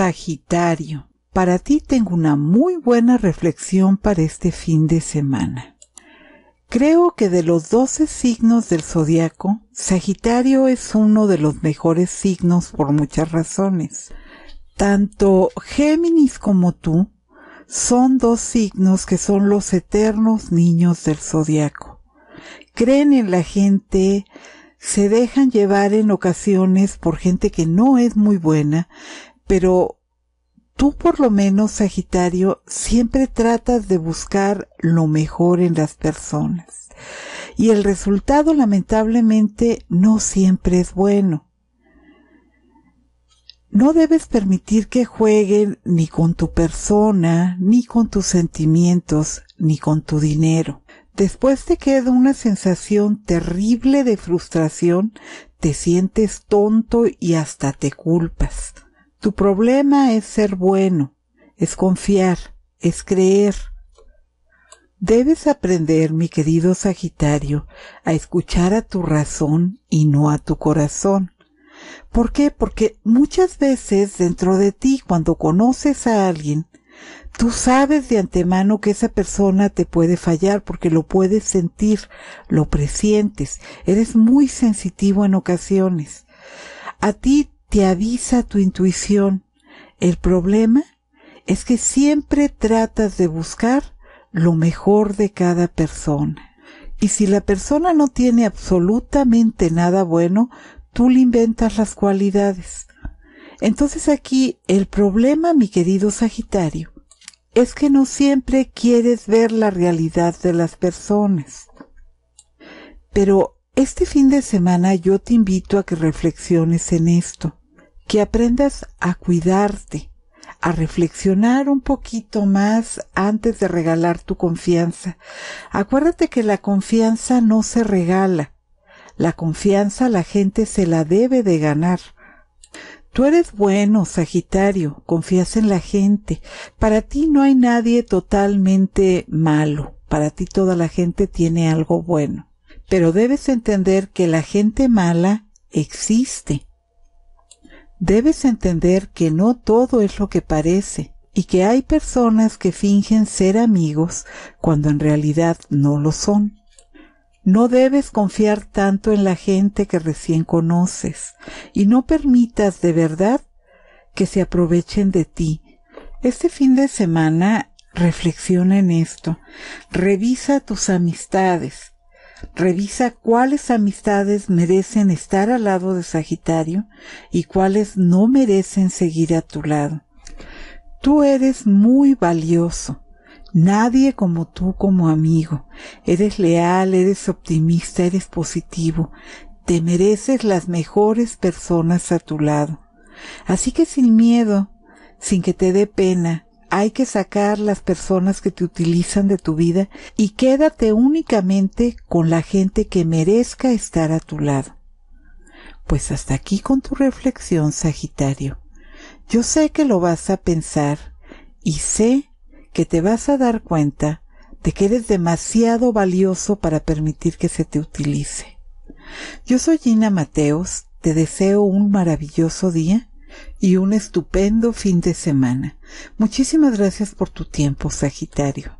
Sagitario, para ti tengo una muy buena reflexión para este fin de semana. Creo que de los doce signos del zodiaco, Sagitario es uno de los mejores signos por muchas razones. Tanto Géminis como tú son dos signos que son los eternos niños del zodiaco. Creen en la gente, se dejan llevar en ocasiones por gente que no es muy buena, pero tú por lo menos, Sagitario, siempre tratas de buscar lo mejor en las personas. Y el resultado lamentablemente no siempre es bueno. No debes permitir que jueguen ni con tu persona, ni con tus sentimientos, ni con tu dinero. Después te queda una sensación terrible de frustración, te sientes tonto y hasta te culpas. Tu problema es ser bueno, es confiar, es creer. Debes aprender, mi querido Sagitario, a escuchar a tu razón y no a tu corazón. ¿Por qué? Porque muchas veces dentro de ti, cuando conoces a alguien, tú sabes de antemano que esa persona te puede fallar porque lo puedes sentir, lo presientes, eres muy sensitivo en ocasiones. A ti te avisa tu intuición. El problema es que siempre tratas de buscar lo mejor de cada persona. Y si la persona no tiene absolutamente nada bueno, tú le inventas las cualidades. Entonces aquí el problema, mi querido Sagitario, es que no siempre quieres ver la realidad de las personas. Pero este fin de semana yo te invito a que reflexiones en esto que aprendas a cuidarte, a reflexionar un poquito más antes de regalar tu confianza. Acuérdate que la confianza no se regala. La confianza la gente se la debe de ganar. Tú eres bueno, Sagitario, confías en la gente. Para ti no hay nadie totalmente malo. Para ti toda la gente tiene algo bueno. Pero debes entender que la gente mala existe Debes entender que no todo es lo que parece y que hay personas que fingen ser amigos cuando en realidad no lo son. No debes confiar tanto en la gente que recién conoces y no permitas de verdad que se aprovechen de ti. Este fin de semana reflexiona en esto. Revisa tus amistades Revisa cuáles amistades merecen estar al lado de Sagitario y cuáles no merecen seguir a tu lado. Tú eres muy valioso. Nadie como tú como amigo. Eres leal, eres optimista, eres positivo. Te mereces las mejores personas a tu lado. Así que sin miedo, sin que te dé pena, hay que sacar las personas que te utilizan de tu vida y quédate únicamente con la gente que merezca estar a tu lado. Pues hasta aquí con tu reflexión, Sagitario. Yo sé que lo vas a pensar y sé que te vas a dar cuenta de que eres demasiado valioso para permitir que se te utilice. Yo soy Gina Mateos, te deseo un maravilloso día y un estupendo fin de semana. Muchísimas gracias por tu tiempo, Sagitario.